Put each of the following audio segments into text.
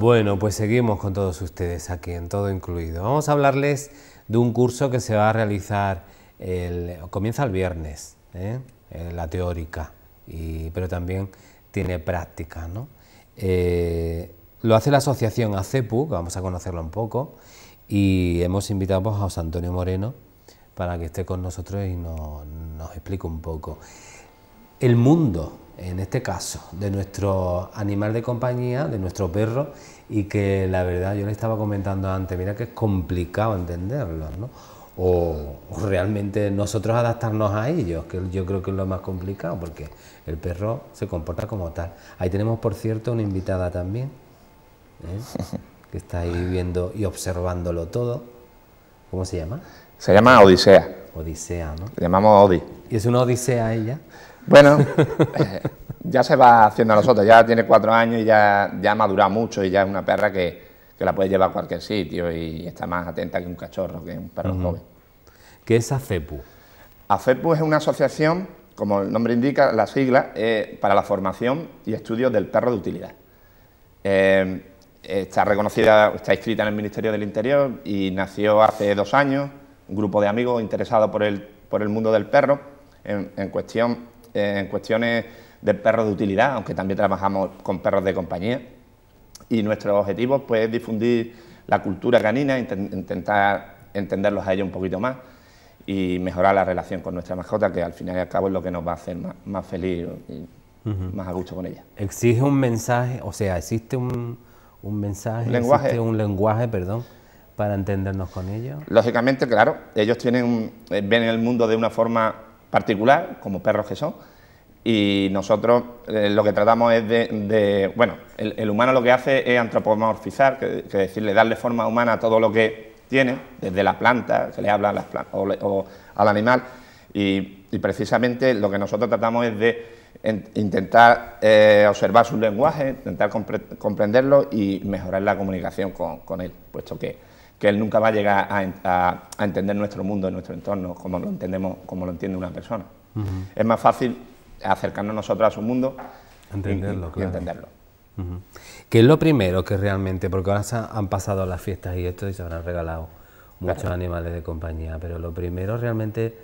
Bueno, pues seguimos con todos ustedes aquí en Todo Incluido. Vamos a hablarles de un curso que se va a realizar, comienza el viernes, ¿eh? Eh, la teórica, pero también tiene práctica. Eh, lo hace la asociación ACEPU, que vamos a conocerlo un poco, y hemos invitado pues, a José Antonio Moreno para que esté con nosotros y nos explique un poco el mundo, en este caso, de nuestro animal de compañía, de nuestro perro, y que la verdad yo le estaba comentando antes, mira que es complicado entenderlo, ¿no? O, realmente nosotros adaptarnos a ellos, que yo creo que es lo más complicado, porque el perro se comporta como tal. Ahí tenemos, por cierto, una invitada también, ¿eh? que está ahí viendo y observándolo todo. ¿Cómo se llama? Se llama Odisea. Odisea, ¿no? Le llamamos Odi. ¿Y es una Odisea ella? Bueno, eh, ya se va haciendo a nosotros, ya tiene cuatro años y ya, ya ha mucho y ya es una perra que, la puede llevar a cualquier sitio y está más atenta que un cachorro, que un perro joven. ¿Qué es ACEPU? ACEPU es una asociación, como el nombre indica, la sigla, eh, para la formación y estudio del perro de utilidad. Eh, está reconocida, está inscrita en el Ministerio del Interior y nació hace dos años un grupo de amigos interesados por el, por el mundo del perro en cuestión en cuestiones de perros de utilidad, aunque también trabajamos con perros de compañía. Y nuestro objetivo pues, es difundir la cultura canina, intentar entenderlos a ellos un poquito más y mejorar la relación con nuestra mascota, que al final y al cabo es lo que nos va a hacer más, feliz y más a gusto con ella. Exige un mensaje, o sea, existe un, un mensaje, lenguaje? un lenguaje, perdón, para entendernos con ellos. Lógicamente, claro, ellos tienen, eh, ven el mundo de una forma particular, como perros que son, y nosotros eh, lo que tratamos es de, bueno, el, humano lo que hace es antropomorfizar, que, decir, decirle, darle forma humana a todo lo que tiene, desde la planta, que le habla a las o, al animal, y, precisamente lo que nosotros tratamos es de intentar eh, observar su lenguaje, intentar comprenderlo y mejorar la comunicación con él, puesto que que él nunca va a llegar a, entender nuestro mundo, nuestro entorno, como lo entendemos, como lo entiende una persona. Es más fácil acercarnos nosotros a su mundo entenderlo, entenderlo. Que es lo primero que realmente, porque ahora han pasado las fiestas y esto y se habrán regalado muchos animales de compañía, pero lo primero realmente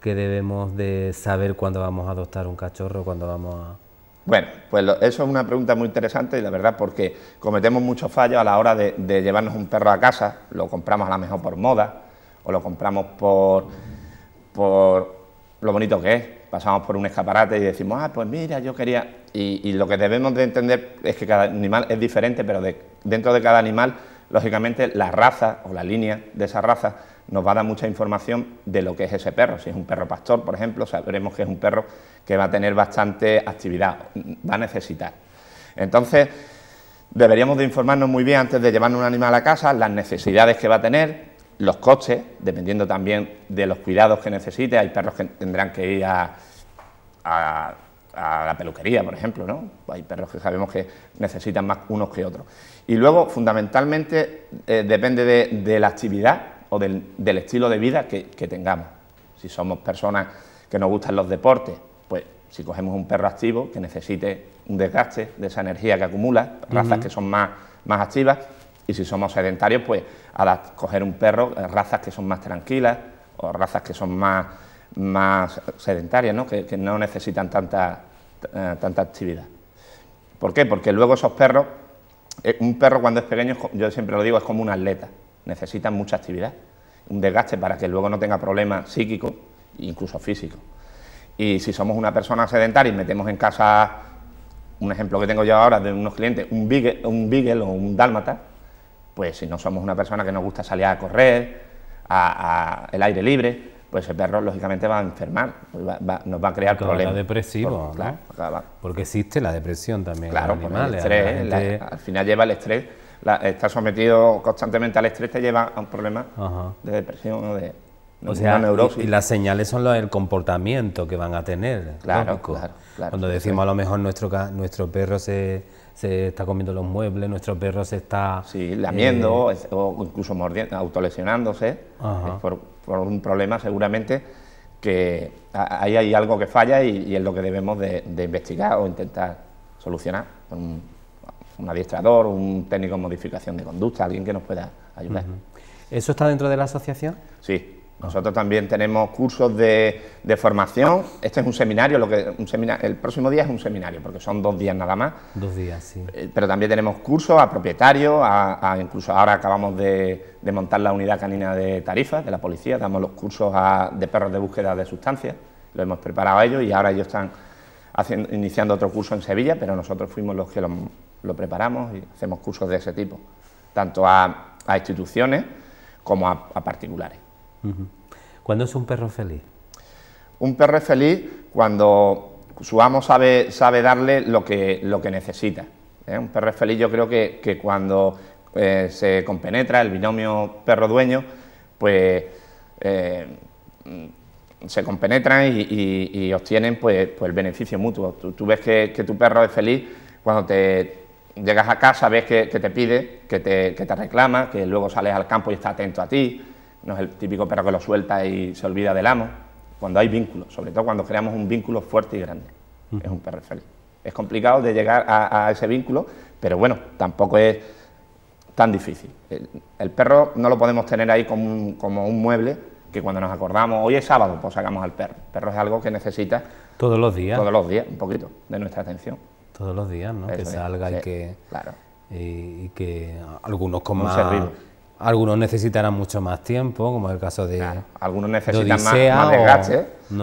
que debemos de saber cuando vamos a adoptar un cachorro, cuando vamos a bueno, pues eso es una pregunta muy interesante y la verdad porque cometemos muchos fallos a la hora de, llevarnos un perro a casa, lo compramos a lo mejor por moda o lo compramos por, por lo bonito que es, pasamos por un escaparate y decimos, ah, pues mira, yo quería... Y, lo que debemos de entender es que cada animal es diferente, pero dentro de cada animal Lógicamente, la raza o la línea de esa raza nos va a dar mucha información de lo que es ese perro. Si es un perro pastor, por ejemplo, sabremos que es un perro que va a tener bastante actividad, va a necesitar. Entonces, deberíamos de informarnos muy bien antes de llevar un animal a casa, las necesidades que va a tener, los coches, dependiendo también de los cuidados que necesite. Hay perros que tendrán que ir a, a, a la peluquería, por ejemplo, ¿no? Hay perros que sabemos que necesitan más unos que otros. Y luego, fundamentalmente, eh, depende de, la actividad o del, estilo de vida que, tengamos. Si somos personas que nos gustan los deportes, pues si cogemos un perro activo que necesite un desgaste de esa energía que acumula, razas que son más, más activas, y si somos sedentarios, pues a coger un perro, eh, razas que son más tranquilas o razas que son más, más sedentarias, ¿no? Que, no necesitan tanta, eh, tanta actividad. ¿Por qué? Porque luego esos perros un perro cuando es pequeño, yo siempre lo digo, es como un atleta, necesita mucha actividad, un desgaste para que luego no tenga problemas psíquicos, incluso físicos. Y si somos una persona sedentaria y metemos en casa, un ejemplo que tengo yo ahora de unos clientes, un beagle, un beagle o un dálmata, pues si no somos una persona que nos gusta salir a correr, al aire libre, pues el perro lógicamente va a enfermar, nos va a crear problemas. depresivos depresivo, claro, Porque existe la depresión también. Claro, en al final lleva el estrés, estar sometido constantemente al estrés te lleva a un problema de depresión o de... Y, las señales son los, el comportamiento que van a tener. Claro, Cuando decimos a lo mejor nuestro, nuestro perro se se está comiendo los muebles, nuestro perro se está... Sí, lamiendo eh, o incluso mordiendo, autolesionándose eh, por, por, un problema seguramente que ahí hay algo que falla y, es lo que debemos de, investigar o intentar solucionar un, adiestrador, un técnico en modificación de conducta, alguien que nos pueda ayudar. ¿Eso está dentro de la asociación? Sí, nosotros también tenemos cursos de, formación. Este es un seminario, lo que un semina el próximo día es un seminario, porque son dos días nada más. Dos días, sí. Eh, pero también tenemos cursos a propietarios, a, incluso ahora acabamos de, montar la unidad canina de tarifas de la policía, damos los cursos a, de perros de búsqueda de sustancias, lo hemos preparado a ellos y ahora ellos están iniciando otro curso en Sevilla, pero nosotros fuimos los que lo, preparamos y hacemos cursos de ese tipo, tanto a instituciones como a particulares. ¿Cuándo es un perro feliz? Un perro es feliz cuando su amo sabe, darle lo que, lo que necesita. ¿eh? Un perro es feliz yo creo que, cuando eh, se compenetra el binomio perro-dueño, pues eh, se compenetran y, obtienen pues, pues, el beneficio mutuo. Tú, ves que, tu perro es feliz cuando te llegas a casa, ves que, te pide, que te reclama, que luego sales al campo y está atento a ti, no es el típico perro que lo suelta y se olvida del amo, cuando hay vínculos, sobre todo cuando creamos un vínculo fuerte y grande, mm. es un perro feliz. Es complicado de llegar a, ese vínculo, pero bueno, tampoco es tan difícil. El, perro no lo podemos tener ahí como un, mueble que cuando nos acordamos, hoy es sábado, pues sacamos al perro. El perro es algo que necesita... Todos los días. Todos los días, un poquito de nuestra atención. Todos los días, ¿no? que salga y que... Claro. Eh, y, que algunos como. Algunos necesitarán mucho más tiempo, como es el caso de. Algunos necesitan más,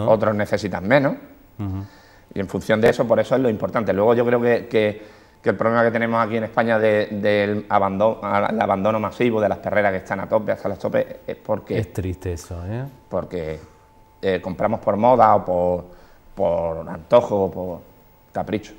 otros necesitan menos. Y en función de eso, por eso es lo importante. Luego yo creo que, el problema que tenemos aquí en España del abandono, masivo de las perreras que están a tope, hasta las tope es porque... Es triste eso, ¿eh? Porque eh, compramos por moda o por, por antojo o por capricho.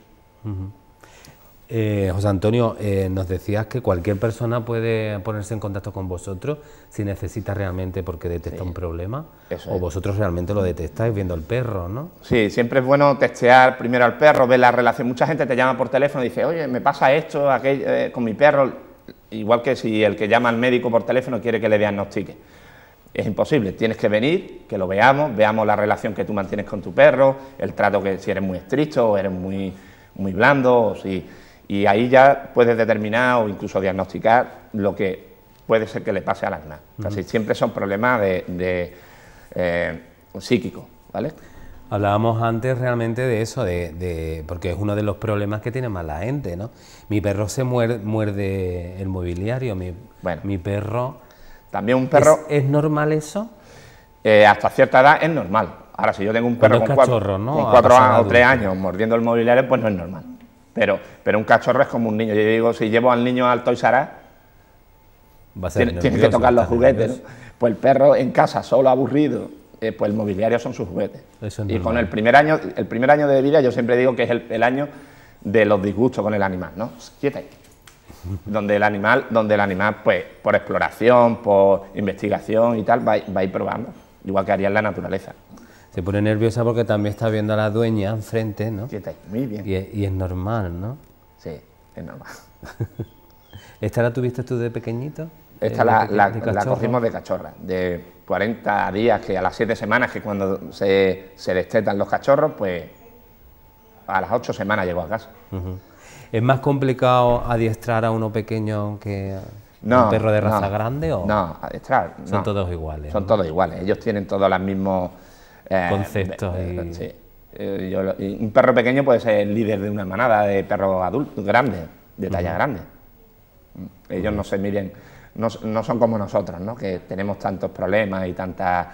Eh, José Antonio, eh, nos decías que cualquier persona puede ponerse en contacto con vosotros si necesita realmente porque detecta un problema o vosotros realmente lo detectáis viendo al perro, ¿no? Sí, siempre es bueno testear primero al perro, ver la relación. Mucha gente te llama por teléfono y dice, oye, me pasa esto eh, con mi perro, igual que si el que llama al médico por teléfono quiere que le diagnostique. Es imposible, tienes que venir, que lo veamos, veamos la relación que tú mantienes con tu perro, el trato que si eres muy estricto o eres muy, muy blando o si y ahí ya puedes determinar o incluso diagnosticar lo que puede ser que le pase al acné. siempre son problemas de, de eh, psíquicos, ¿vale? Hablábamos antes realmente de eso, de, porque es uno de los problemas que tiene más la gente, ¿no? Mi perro se muerde, el mobiliario, mi, bueno, mi perro... También un perro... ¿Es, normal eso? Eh, hasta cierta edad es normal. Ahora, si yo tengo un perro con, ¿no? cuatro, o tres años mordiendo el mobiliario, pues no es normal. Pero, pero un cachorro es como un niño. Yo digo, si llevo al niño alto y sará, tiene que tocar los juguetes. Pues el perro en casa, solo aburrido, eh, pues el mobiliario son sus juguetes. y con el primer año, el primer año de vida, yo siempre digo que es el, año de los disgustos con el animal, ¿no? ahí. donde el animal, donde el animal, pues, por exploración, por investigación y tal, va, va a ir probando, igual que haría en la naturaleza. Se pone nerviosa porque también está viendo a la dueña enfrente, ¿no? muy bien. Y es, normal, ¿no? Sí, es normal. ¿Esta la tuviste tú de pequeñito? Esta la, cogimos de cachorra, de 40 días, que a las 7 semanas, que cuando se, se destetan los cachorros, pues a las 8 semanas llegó a casa. ¿Es más complicado adiestrar a uno pequeño que a un perro de raza grande? ¿o? No, adiestrar. Son todos iguales. Son todos iguales, ellos tienen todos los mismos eh, conceptos. Eh, un perro pequeño puede ser el líder de una manada de perros adultos, grandes, de talla grande. Mm. Ellos no se miden no, son como nosotros, ¿no? que tenemos tantos problemas y tantas...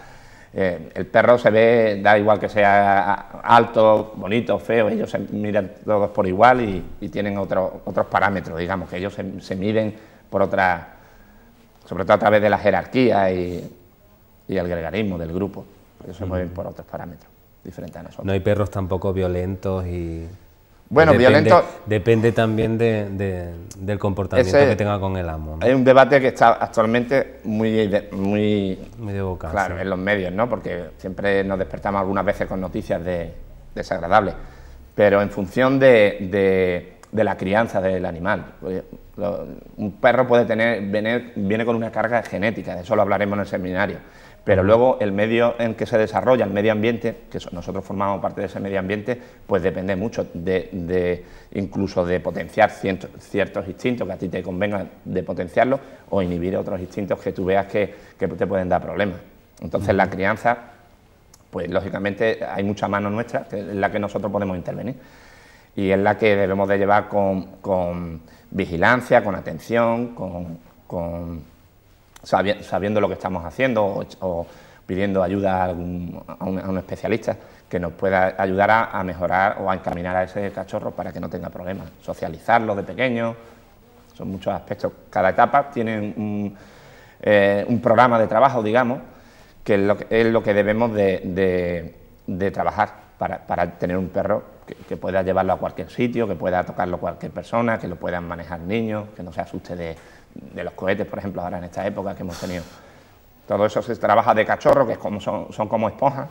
Eh, el perro se ve, da igual que sea alto, bonito, feo, ellos se miran todos por igual y, tienen otro, otros parámetros, digamos, que ellos se, miden por otra, sobre todo a través de la jerarquía y, y el gregarismo del grupo. ...porque se mm. mueven por otros parámetros diferentes a nosotros. No hay perros tampoco violentos y... Bueno, violentos... Depende también de, del comportamiento que tenga con el amo. Hay un debate que está actualmente muy... muy, muy Claro, en los medios, ¿no? Porque siempre nos despertamos algunas veces con noticias de, desagradables. Pero en función de, la crianza del animal. Pues, un perro puede tener... viene con una carga genética, de eso lo hablaremos en el seminario pero luego el medio en que se desarrolla, el medio ambiente, que nosotros formamos parte de ese medio ambiente, pues depende mucho de, incluso de potenciar ciertos, instintos que a ti te convengan de potenciarlos o inhibir otros instintos que tú veas que, te pueden dar problemas. Entonces la crianza, pues lógicamente hay mucha mano nuestra, que es la que nosotros podemos intervenir y es la que debemos de llevar con, vigilancia, con atención, con sabiendo lo que estamos haciendo o, pidiendo ayuda a, algún, a, un, especialista que nos pueda ayudar a, mejorar o a encaminar a ese cachorro para que no tenga problemas. Socializarlo de pequeño, son muchos aspectos. Cada etapa tiene un, eh, programa de trabajo, digamos, que es lo que, es lo que debemos de, de, trabajar para, tener un perro que, que, pueda llevarlo a cualquier sitio, que pueda tocarlo cualquier persona, que lo puedan manejar niños, que no se asuste de, de los cohetes, por ejemplo, ahora en esta época que hemos tenido. Todo eso se trabaja de cachorro, que es son, son como esponjas,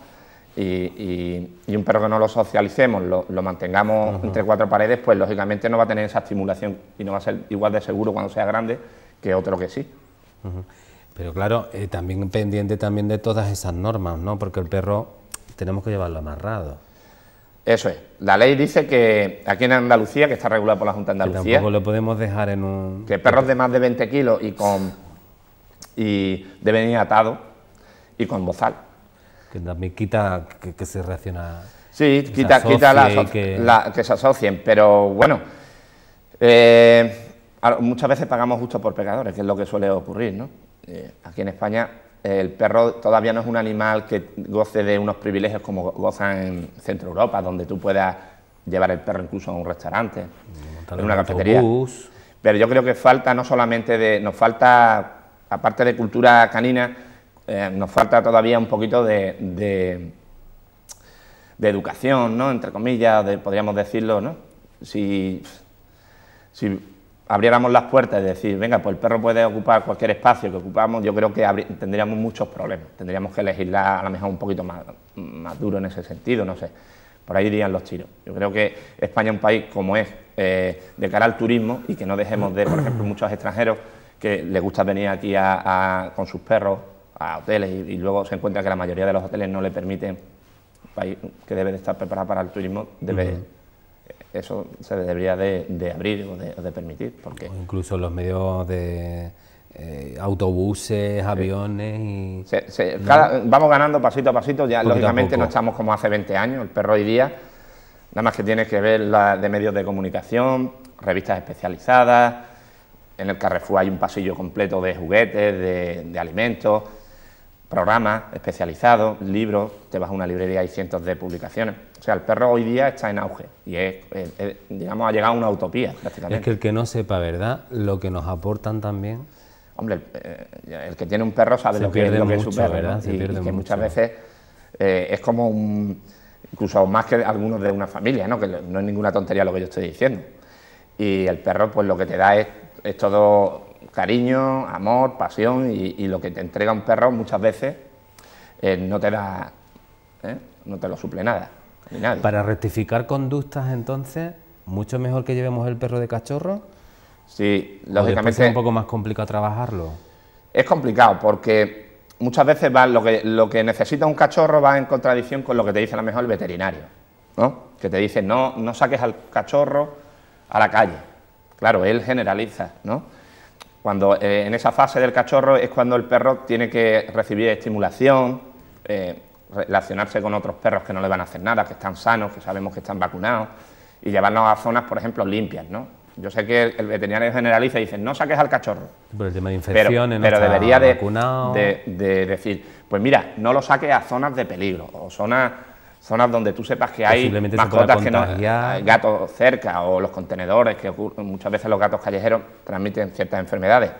y, un perro que no lo socialicemos, lo, mantengamos entre cuatro paredes, pues lógicamente no va a tener esa estimulación y no va a ser igual de seguro cuando sea grande que otro que sí. Pero claro, eh, también pendiente también de todas esas normas, ¿no? Porque el perro tenemos que llevarlo amarrado. Eso es. La ley dice que aquí en Andalucía, que está regulada por la Junta de Andalucía. Que tampoco lo podemos dejar en un. Que perros de más de 20 kilos y con. y deben ir atados y con bozal. Que también quita que, se reacciona. Sí, quita, quita la, que... se asocien, pero bueno. Eh, muchas veces pagamos justo por pecadores, que es lo que suele ocurrir, ¿no? Eh, aquí en España el perro todavía no es un animal que goce de unos privilegios como gozan en Centro Europa, donde tú puedas llevar el perro incluso a un restaurante, en una cafetería. Pero yo creo que falta no solamente de, nos falta, aparte de cultura canina, eh, nos falta todavía un poquito de, de, educación, ¿no? Entre comillas, podríamos decirlo, ¿no? Si, si abriéramos las puertas y decir, venga, pues el perro puede ocupar cualquier espacio que ocupamos, yo creo que tendríamos muchos problemas. Tendríamos que legislar a lo mejor un poquito más, más duro en ese sentido, no sé. Por ahí irían los tiros. Yo creo que España es un país como es eh, de cara al turismo y que no dejemos de, por ejemplo, muchos extranjeros que les gusta venir aquí a, con sus perros a hoteles y, luego se encuentra que la mayoría de los hoteles no le permiten, que debe estar preparados para el turismo, debe eso se debería de, abrir o de, permitir. Porque... incluso los medios de eh, autobuses, aviones vamos ganando pasito a pasito, ya lógicamente no estamos como hace 20 años, el perro hoy día, nada más que tiene que ver de medios de comunicación, revistas especializadas, en el Carrefour hay un pasillo completo de juguetes, de, de alimentos programas especializados, libros, te vas a una librería y hay cientos de publicaciones. O sea, el perro hoy día está en auge y es, digamos, ha llegado a una utopía prácticamente. Es que el que no sepa, ¿verdad? Lo que nos aportan también. Hombre, el, eh, que tiene un perro sabe lo que, es, lo que su perro, ¿verdad? y, muchas veces eh, es como un, incluso más que algunos de una familia, ¿no? Que no es ninguna tontería lo que yo estoy diciendo. Y el perro, pues lo que te da es, es todo cariño, amor, pasión y, lo que te entrega un perro muchas veces eh, no te da, ¿eh? no te lo suple nada. Para rectificar conductas entonces, mucho mejor que llevemos el perro de cachorro. Sí, lógicamente. Es un poco más complicado trabajarlo. Es complicado porque muchas veces va lo que lo que necesita un cachorro va en contradicción con lo que te dice a lo mejor el veterinario, ¿no? Que te dice no no saques al cachorro a la calle. Claro, él generaliza, ¿no? Cuando eh, en esa fase del cachorro es cuando el perro tiene que recibir estimulación, eh, relacionarse con otros perros que no le van a hacer nada, que están sanos, que sabemos que están vacunados, y llevarlos a zonas, por ejemplo, limpias, ¿no? Yo sé que el veterinario generaliza y dice, no saques al cachorro. Por el tema de infecciones, pero, pero debería de, decir, pues mira, no lo saques a zonas de peligro o zonas zonas donde tú sepas que hay mascotas que no hay gatos cerca o los contenedores que ocurren, muchas veces los gatos callejeros transmiten ciertas enfermedades.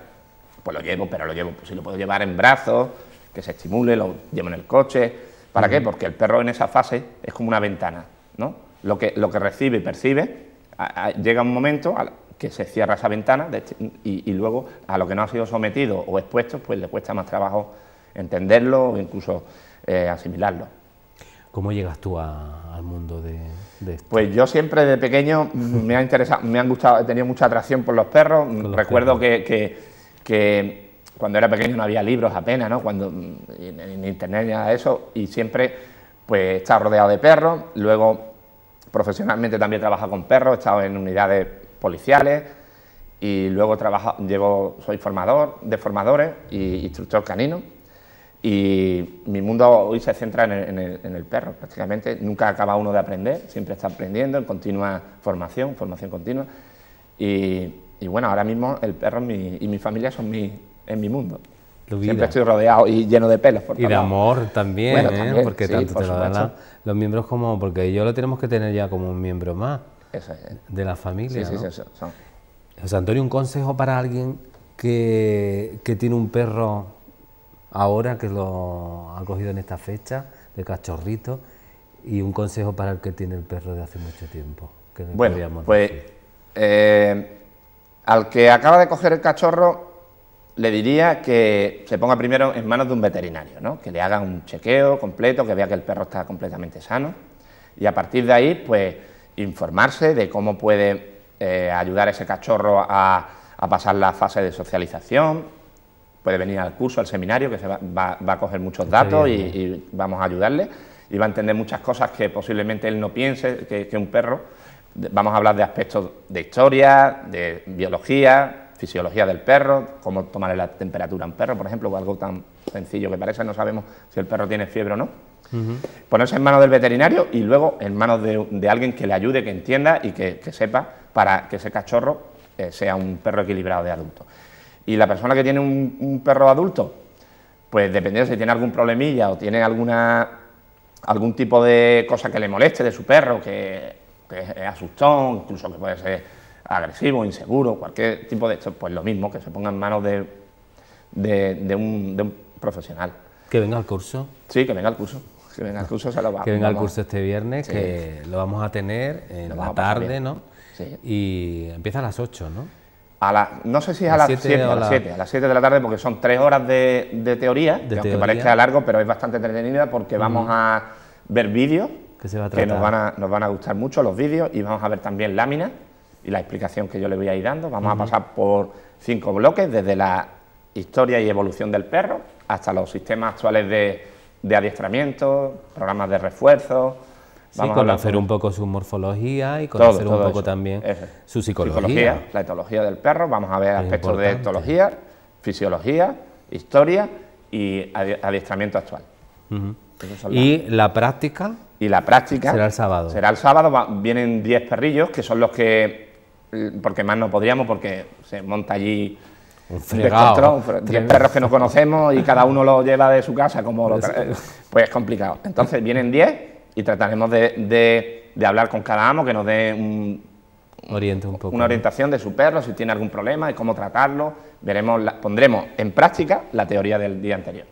Pues lo llevo, pero lo llevo, si lo puedo llevar en brazos, que se estimule, lo llevo en el coche. ¿Para qué? Porque el perro en esa fase es como una ventana, ¿no? Lo que, lo que recibe y percibe, llega un momento que se cierra esa ventana este, y, luego a lo que no ha sido sometido o expuesto, pues le cuesta más trabajo entenderlo o incluso eh, asimilarlo. ¿Cómo llegas tú al mundo de, esto? Pues yo siempre de pequeño me ha me han gustado, he tenido mucha atracción por los perros. Recuerdo Que, cuando era pequeño no había libros apenas, ¿no? Cuando en, internet ni nada de eso, y siempre pues estaba rodeado de perros. Luego profesionalmente también he con perros, he estado en unidades policiales y luego trabajo, llevo, soy formador de formadores e instructor canino y mi mundo hoy se centra en el, perro, prácticamente. Nunca acaba uno de aprender, siempre está aprendiendo en continua formación, formación continua. Y, bueno, ahora mismo el perro y mi familia son mi, en mi mundo. Siempre estoy rodeado y lleno de pelos. Por y de amor también, ¿eh? porque tanto te lo dan los miembros como... Porque yo lo tenemos que tener ya como un miembro más de la familia. Sí, ¿no? Antonio, un consejo para alguien que, que tiene un perro ahora que lo ha cogido en esta fecha de cachorrito y un consejo para el que tiene el perro de hace mucho tiempo. Que bueno, pues eh, al que acaba de coger el cachorro le diría que se ponga primero en manos de un veterinario, ¿no? que le haga un chequeo completo, que vea que el perro está completamente sano y a partir de ahí pues informarse de cómo puede eh, ayudar a ese cachorro a, a pasar la fase de socialización, puede venir al curso, al seminario, que se va, a coger muchos datos ¿eh? y, vamos a ayudarle y va a entender muchas cosas que posiblemente él no piense que, un perro. Vamos a hablar de aspectos de historia, de biología, fisiología del perro, cómo tomarle la temperatura a un perro, por ejemplo, o algo tan sencillo que parece, no sabemos si el perro tiene fiebre o no. Ponerse en manos del veterinario y luego en manos de, alguien que le ayude, que entienda y que, sepa para que ese cachorro eh, sea un perro equilibrado de adulto. Y la persona que tiene un, perro adulto, pues dependiendo si tiene algún problemilla o tiene alguna, algún tipo de cosa que le moleste de su perro, que, es asustón, incluso que puede ser agresivo, inseguro, cualquier tipo de esto, pues lo mismo, que se ponga en manos de, un, profesional. Que venga al curso. Sí, que venga al curso. Que venga al curso, se lo Que venga al curso este viernes, que lo vamos a tener en la tarde, ¿no? Sí. Y empieza a las 8, ¿no? no sé si es a las 7 de la tarde porque son tres horas de, teoría, que aunque parezca largo pero es bastante entretenida porque vamos a ver vídeos que, nos, van a, nos van a gustar mucho los vídeos y vamos a ver también láminas y la explicación que yo le voy a ir dando. Vamos a pasar por cinco bloques desde la historia y evolución del perro hasta los sistemas actuales de, de adiestramiento, programas de refuerzo, Sí, conocer un poco su morfología y conocer un poco también su psicología. La etología del perro, vamos a ver aspectos de etología, fisiología, historia y adiestramiento actual. ¿Y la práctica? Y la práctica. Será el sábado. Será el sábado, vienen 10 perrillos, que son los que. Mm, porque más no podríamos, porque se monta allí. Un fregado. 10 perros que no conocemos y cada uno lo lleva de su casa, como lo Pues es complicado. Entonces vienen 10 y trataremos de, hablar con cada amo que nos dé un, Oriente una orientación de su perro, si tiene algún problema y cómo tratarlo. Veremos, pondremos en práctica la teoría del día anterior.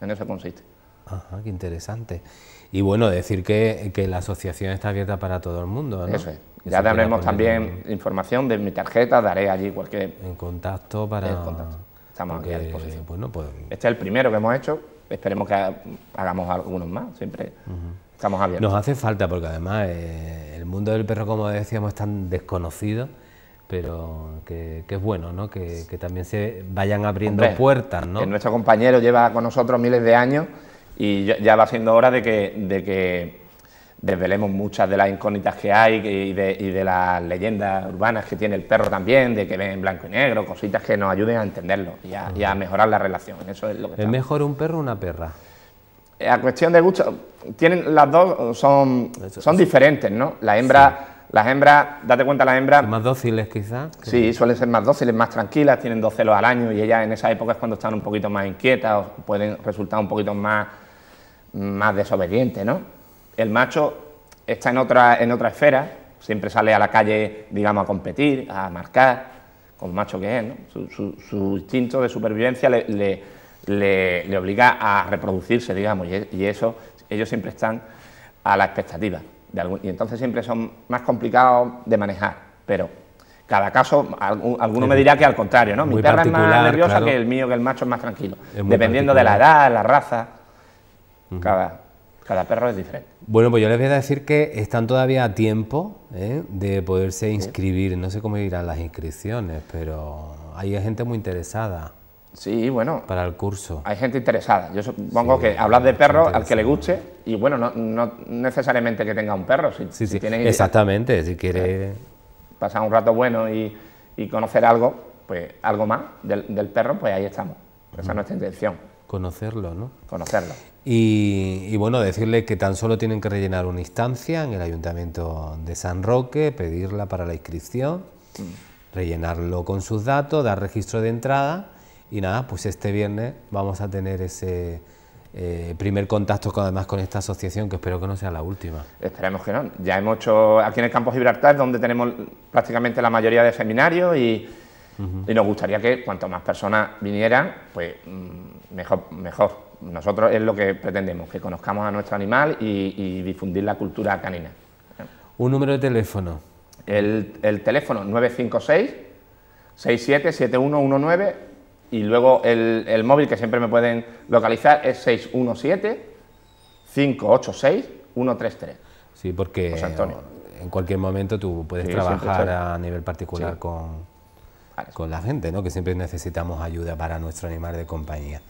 En eso consiste. Ajá, qué interesante. Y bueno, decir que, la asociación está abierta para todo el mundo, ¿no? Eso es. ya daremos también información de mi tarjeta, daré allí cualquier... En contacto para... Estamos aquí a disposición. Pues este es el primero que hemos hecho, esperemos que hagamos algunos más, siempre... Nos hace falta porque además eh, el mundo del perro, como decíamos, es tan desconocido, pero que, es bueno, ¿no? Que, también se vayan abriendo puertas, ¿no? nuestro compañero lleva con nosotros miles de años y ya va siendo hora de que, de que desvelemos muchas de las incógnitas que hay y de, las leyendas urbanas que tiene el perro también, de que ven en blanco y negro, cositas que nos ayuden a entenderlo y a, mejorar la relación. Eso es lo que ¿Es mejor un perro o una perra? Eh, a cuestión de gusto, tienen las dos son, son diferentes, ¿no? la hembra las date cuenta, las hembras. Más dóciles, quizás. Sí, suelen ser más dóciles, más tranquilas, tienen dos celos al año y ellas en esa época es cuando están un poquito más inquietas pueden resultar un poquito más, más desobedientes, ¿no? El macho está en otra, en otra esfera, siempre sale a la calle, digamos, a competir, a marcar, con macho que es, ¿no? Su, instinto de supervivencia le le, obliga a reproducirse, digamos, e, y, eso ellos siempre están a la expectativa. De algún, y entonces siempre son más complicados de manejar, pero cada caso, alguno me dirá que al contrario, ¿no? Mi perro es más nerviosa que el mío, que el macho es más tranquilo. Dependiendo de la edad, la raza, cada, cada perro es diferente. Bueno, pues yo les voy a decir que están todavía a tiempo ¿eh? de poderse inscribir. No sé cómo irán las inscripciones, pero hay gente muy interesada. Sí, bueno. Para el curso. Hay gente interesada. Yo supongo que hablar de perro al que le guste y bueno, no, necesariamente que tenga un perro. Si, Exactamente, si quiere... Pasar un rato bueno y, conocer algo, pues algo más del, perro, pues ahí estamos. Esa es nuestra intención. Conocerlo, ¿no? Conocerlo. Y, bueno, decirle que tan solo tienen que rellenar una instancia en el Ayuntamiento de San Roque, pedirla para la inscripción, mm. rellenarlo con sus datos, dar registro de entrada y nada, pues este viernes vamos a tener ese eh, primer contacto con, además con esta asociación, que espero que no sea la última. Esperemos que no. Ya hemos hecho, aquí en el Campo Gibraltar, donde tenemos prácticamente la mayoría de seminarios y, nos gustaría que cuanto más personas vinieran, pues mm, mejor. mejor. Nosotros es lo que pretendemos, que conozcamos a nuestro animal y, difundir la cultura canina. ¿Un número de teléfono? El, el teléfono 956 677119 y luego el, móvil que siempre me pueden localizar es 617-586-133. Sí, porque en cualquier momento tú puedes trabajar a nivel particular con, con la gente, ¿no? que siempre necesitamos ayuda para nuestro animal de compañía.